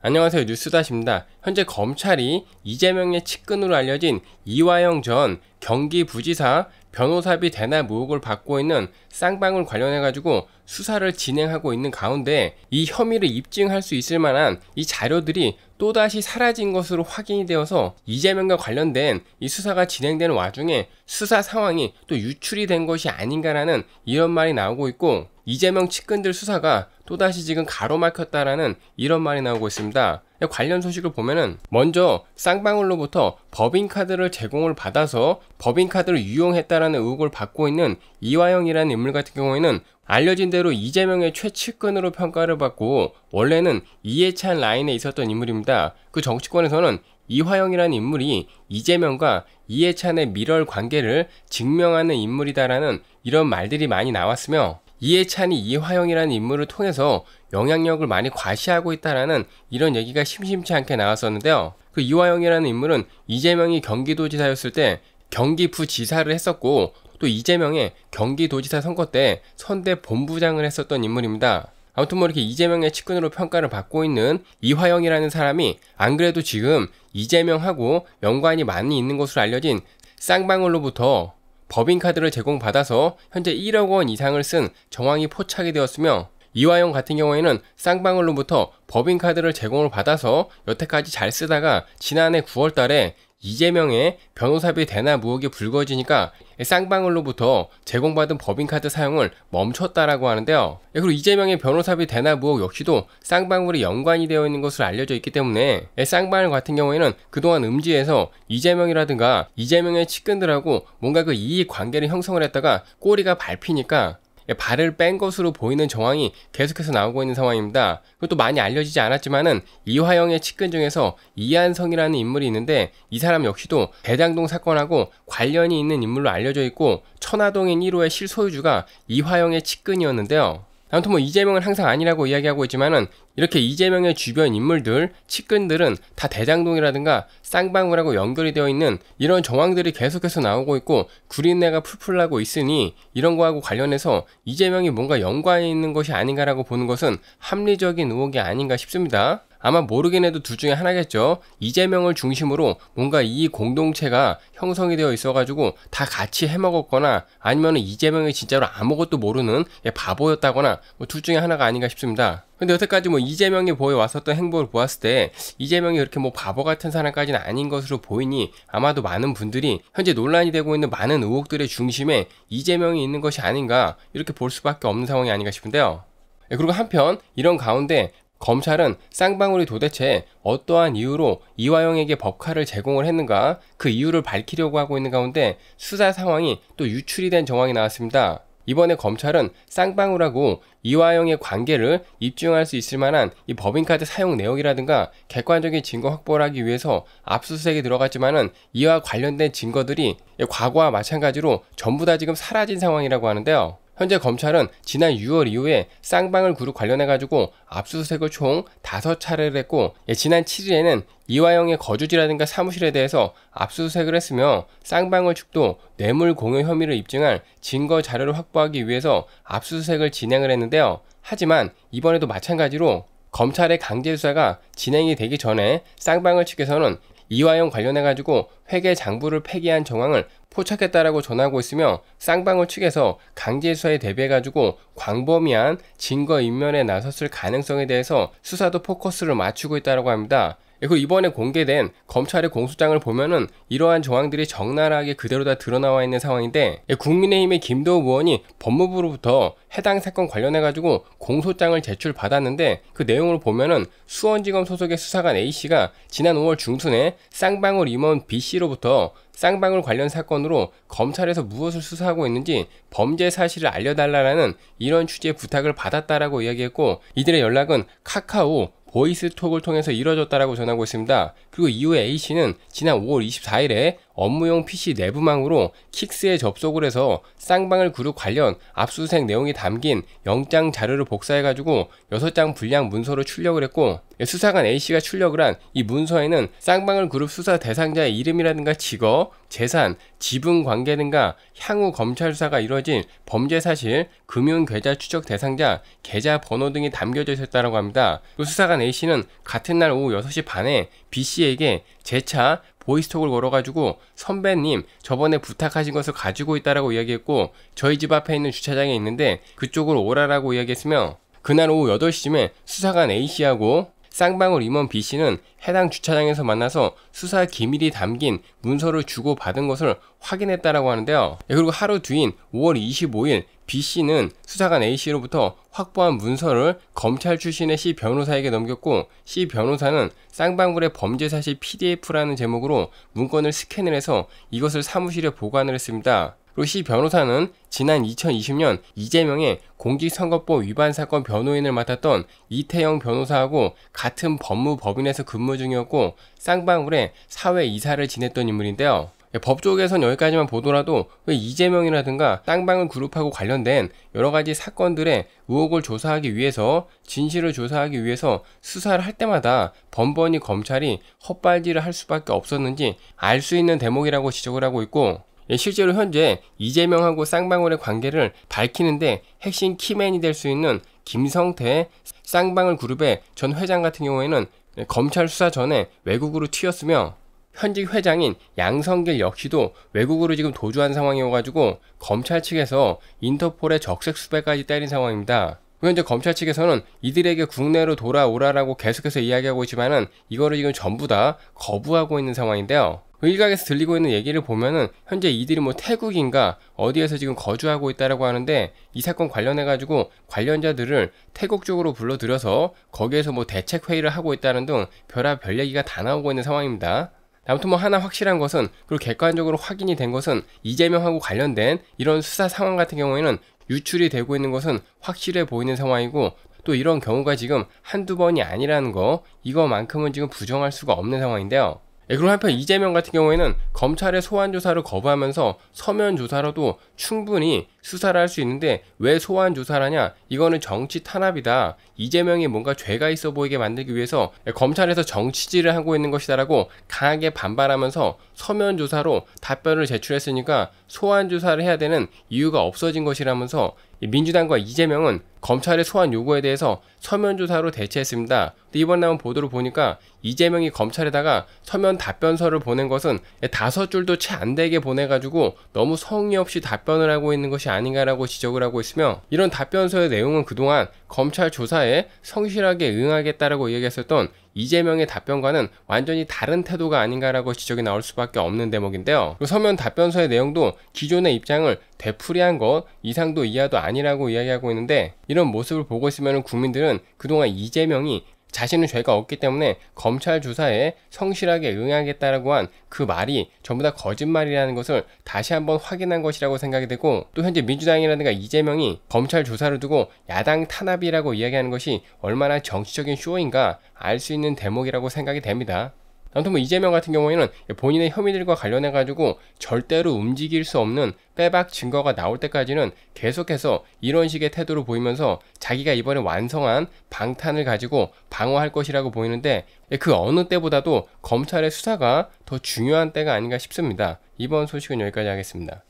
안녕하세요. 뉴스다십니다. 현재 검찰이 이재명의 측근으로 알려진 이화영 전 경기부지사 변호사비 대납 의혹을 받고 있는 쌍방울 관련해가지고 수사를 진행하고 있는 가운데 이 혐의를 입증할 수 있을 만한 이 자료들이 또다시 사라진 것으로 확인이 되어서 이재명과 관련된 이 수사가 진행되는 와중에 수사 상황이 또 유출이 된 것이 아닌가라는 이런 말이 나오고 있고 이재명 측근들 수사가 또다시 지금 가로막혔다라는 이런 말이 나오고 있습니다. 관련 소식을 보면은 먼저 쌍방울로부터 법인카드를 제공을 받아서 법인카드를 유용했다라는 의혹을 받고 있는 이화영이라는 인물 같은 경우에는 알려진 대로 이재명의 최측근으로 평가를 받고 원래는 이해찬 라인에 있었던 인물입니다. 그 정치권에서는 이화영이라는 인물이 이재명과 이해찬의 밀월 관계를 증명하는 인물이다라는 이런 말들이 많이 나왔으며 이해찬이 이화영이라는 인물을 통해서 영향력을 많이 과시하고 있다라는 이런 얘기가 심심치 않게 나왔었는데요. 그 이화영이라는 인물은 이재명이 경기도지사였을 때 경기부지사를 했었고 또 이재명의 경기도지사 선거 때 선대 본부장을 했었던 인물입니다. 아무튼 뭐 이렇게 이재명의 측근으로 평가를 받고 있는 이화영이라는 사람이 안 그래도 지금 이재명하고 연관이 많이 있는 것으로 알려진 쌍방울로부터 법인카드를 제공받아서 현재 1억 원 이상을 쓴 정황이 포착이 되었으며 이화영 같은 경우에는 쌍방울로부터 법인카드를 제공을 받아서 여태까지 잘 쓰다가 지난해 9월 달에 이재명의 변호사비 대나무혹이 불거지니까 쌍방울로부터 제공받은 법인카드 사용을 멈췄다라고 하는데요. 예, 그리고 이재명의 변호사비 대나무혹 역시도 쌍방울이 연관이 되어 있는 것으로 알려져 있기 때문에 예, 쌍방울 같은 경우에는 그동안 음지에서 이재명이라든가 이재명의 측근들하고 뭔가 그 이익 관계를 형성을 했다가 꼬리가 밟히니까 예, 발을 뺀 것으로 보이는 정황이 계속해서 나오고 있는 상황입니다. 그것도 많이 알려지지 않았지만은 이화영의 측근 중에서 이한성이라는 인물이 있는데 이 사람 역시도 대장동 사건하고 관련이 있는 인물로 알려져 있고 천화동인 1호의 실소유주가 이화영의 측근이었는데요. 아무튼 뭐 이재명은 항상 아니라고 이야기하고 있지만은 이렇게 이재명의 주변 인물들, 측근들은 다 대장동이라든가 쌍방울하고 연결이 되어 있는 이런 정황들이 계속해서 나오고 있고 구린내가 풀풀 나고 있으니 이런 거하고 관련해서 이재명이 뭔가 연관이 있는 것이 아닌가라고 보는 것은 합리적인 의혹이 아닌가 싶습니다. 아마 모르긴 해도 둘 중에 하나겠죠. 이재명을 중심으로 뭔가 이 공동체가 형성이 되어 있어가지고 다 같이 해먹었거나 아니면 이재명이 진짜로 아무것도 모르는 바보였다거나 뭐둘 중에 하나가 아닌가 싶습니다. 근데 여태까지 뭐 이재명이 보여왔었던 행보를 보았을 때 이재명이 이렇게 뭐 바보 같은 사람까지는 아닌 것으로 보이니 아마도 많은 분들이 현재 논란이 되고 있는 많은 의혹들의 중심에 이재명이 있는 것이 아닌가 이렇게 볼 수밖에 없는 상황이 아닌가 싶은데요. 예, 그리고 한편 이런 가운데 검찰은 쌍방울이 도대체 어떠한 이유로 이화영에게 법카를 제공을 했는가 그 이유를 밝히려고 하고 있는 가운데 수사 상황이 또 유출이 된 정황이 나왔습니다. 이번에 검찰은 쌍방울하고 이화영의 관계를 입증할 수 있을 만한 이 법인카드 사용 내역이라든가 객관적인 증거 확보를 하기 위해서 압수수색에 들어갔지만은 이와 관련된 증거들이 과거와 마찬가지로 전부 다 지금 사라진 상황이라고 하는데요. 현재 검찰은 지난 6월 이후에 쌍방울 그룹 관련해가지고 압수수색을 총 5차례를 했고 예, 지난 7일에는 이화영의 거주지라든가 사무실에 대해서 압수수색을 했으며 쌍방울 측도 뇌물 공여 혐의를 입증할 증거 자료를 확보하기 위해서 압수수색을 진행을 했는데요. 하지만 이번에도 마찬가지로 검찰의 강제 수사가 진행이 되기 전에 쌍방울 측에서는 이화영 관련해가지고 회계 장부를 폐기한 정황을 포착했다라고 전하고 있으며 쌍방울 측에서 강제 수사에 대비해가지고 광범위한 증거 인멸에 나섰을 가능성에 대해서 수사도 포커스를 맞추고 있다고 합니다. 그리고 이번에 공개된 검찰의 공소장을 보면은 이러한 정황들이 적나라하게 그대로 다 드러나와 있는 상황인데 예, 국민의힘의 김도우 의원이 법무부로부터 해당 사건 관련해 가지고 공소장을 제출 받았는데 그 내용을 보면은 수원지검 소속의 수사관 A 씨가 지난 5월 중순에 쌍방울 임원 B 씨 씨로부터 쌍방울 관련 사건으로 검찰에서 무엇을 수사하고 있는지 범죄 사실을 알려달라는 이런 취지의 부탁을 받았다라고 이야기했고 이들의 연락은 카카오 보이스톡을 통해서 이뤄졌다라고 전하고 있습니다. 그리고 이후에 A씨는 지난 5월 24일에 업무용 PC 내부망으로 킥스에 접속을 해서 쌍방울 그룹 관련 압수수색 내용이 담긴 영장 자료를 복사해가지고 6장 분량 문서로 출력을 했고 예, 수사관 A씨가 출력을 한 이 문서에는 쌍방울 그룹 수사 대상자의 이름이라든가 직업, 재산, 지분 관계 등과 향후 검찰 수사가 이뤄진 범죄 사실, 금융 계좌 추적 대상자, 계좌 번호 등이 담겨져 있었다고 합니다. 수사관 A씨는 같은 날 오후 6시 반에 B씨에게 재차 보이스톡을 걸어가지고 선배님 저번에 부탁하신 것을 가지고 있다라고 이야기했고 저희 집 앞에 있는 주차장에 있는데 그쪽으로 오라라고 이야기했으며 그날 오후 8시쯤에 수사관 A씨하고 쌍방울 임원 B씨는 해당 주차장에서 만나서 수사 기밀이 담긴 문서를 주고받은 것을 확인했다라고 하는데요. 예, 그리고 하루 뒤인 5월 25일 B씨는 수사관 A씨로부터 확보한 문서를 검찰 출신의 C 변호사에게 넘겼고 C 변호사는 쌍방울의 범죄 사실 PDF라는 제목으로 문건을 스캔을 해서 이것을 사무실에 보관을 했습니다. 로시 변호사는 지난 2020년 이재명의 공직선거법 위반 사건 변호인을 맡았던 이태영 변호사하고 같은 법무법인에서 근무 중이었고 쌍방울에 사회 이사를 지냈던 인물인데요. 예, 법 쪽에선 여기까지만 보더라도 왜 이재명이라든가 쌍방울 그룹하고 관련된 여러가지 사건들의 의혹을 조사하기 위해서 진실을 조사하기 위해서 수사를 할 때마다 번번이 검찰이 헛발질을 할 수밖에 없었는지 알 수 있는 대목이라고 지적을 하고 있고 예, 실제로 현재 이재명하고 쌍방울의 관계를 밝히는데 핵심 키맨이 될 수 있는 김성태 쌍방울 그룹의 전 회장 같은 경우에는 검찰 수사 전에 외국으로 튀었으며 현직 회장인 양성길 역시도 외국으로 지금 도주한 상황이어가지고 검찰 측에서 인터폴의 적색 수배까지 때린 상황입니다. 현재 검찰 측에서는 이들에게 국내로 돌아오라라고 계속해서 이야기하고 있지만은 이거를 지금 전부 다 거부하고 있는 상황인데요. 일각에서 들리고 있는 얘기를 보면은 현재 이들이 뭐 태국인가 어디에서 지금 거주하고 있다라고 하는데 이 사건 관련해 가지고 관련자들을 태국 쪽으로 불러들여서 거기에서 뭐 대책 회의를 하고 있다는 등 별아 별 얘기가 다 나오고 있는 상황입니다. 아무튼 뭐 하나 확실한 것은 그리고 객관적으로 확인이 된 것은 이재명하고 관련된 이런 수사 상황 같은 경우에는 유출이 되고 있는 것은 확실해 보이는 상황이고 또 이런 경우가 지금 한두 번이 아니라는 거 이거만큼은 지금 부정할 수가 없는 상황인데요. 그리고 한편 이재명 같은 경우에는 검찰의 소환 조사를 거부하면서 서면 조사로도 충분히 수사를 할 수 있는데 왜 소환 조사를 하냐? 이거는 정치 탄압이다. 이재명이 뭔가 죄가 있어 보이게 만들기 위해서 검찰에서 정치질을 하고 있는 것이다라고 강하게 반발하면서 서면 조사로 답변을 제출했으니까 소환 조사를 해야 되는 이유가 없어진 것이라면서 민주당과 이재명은 검찰의 소환 요구에 대해서 서면 조사로 대체했습니다. 이번 나온 보도를 보니까 이재명이 검찰에다가 서면 답변서를 보낸 것은 다섯 줄도 채 안 되게 보내가지고 너무 성의 없이 답변을 하고 있는 것이 아닌가라고 지적을 하고 있으며 이런 답변서의 내용은 그동안 검찰 조사에 성실하게 응하겠다라고 이야기했었던 이재명의 답변과는 완전히 다른 태도가 아닌가라고 지적이 나올 수밖에 없는 대목인데요. 그 서면 답변서의 내용도 기존의 입장을 되풀이한 것 이상도 이하도 아니라고 이야기하고 있는데 이런 모습을 보고 있으면 국민들은 그동안 이재명이 자신은 죄가 없기 때문에 검찰 조사에 성실하게 응하겠다라고 한 그 말이 전부 다 거짓말이라는 것을 다시 한번 확인한 것이라고 생각이 되고 또 현재 민주당이라든가 이재명이 검찰 조사를 두고 야당 탄압이라고 이야기하는 것이 얼마나 정치적인 쇼인가 알 수 있는 대목이라고 생각이 됩니다. 아무튼 뭐 이재명 같은 경우에는 본인의 혐의들과 관련해 가지고 절대로 움직일 수 없는 빼박 증거가 나올 때까지는 계속해서 이런 식의 태도를 보이면서 자기가 이번에 완성한 방탄을 가지고 방어할 것이라고 보이는데 그 어느 때보다도 검찰의 수사가 더 중요한 때가 아닌가 싶습니다. 이번 소식은 여기까지 하겠습니다.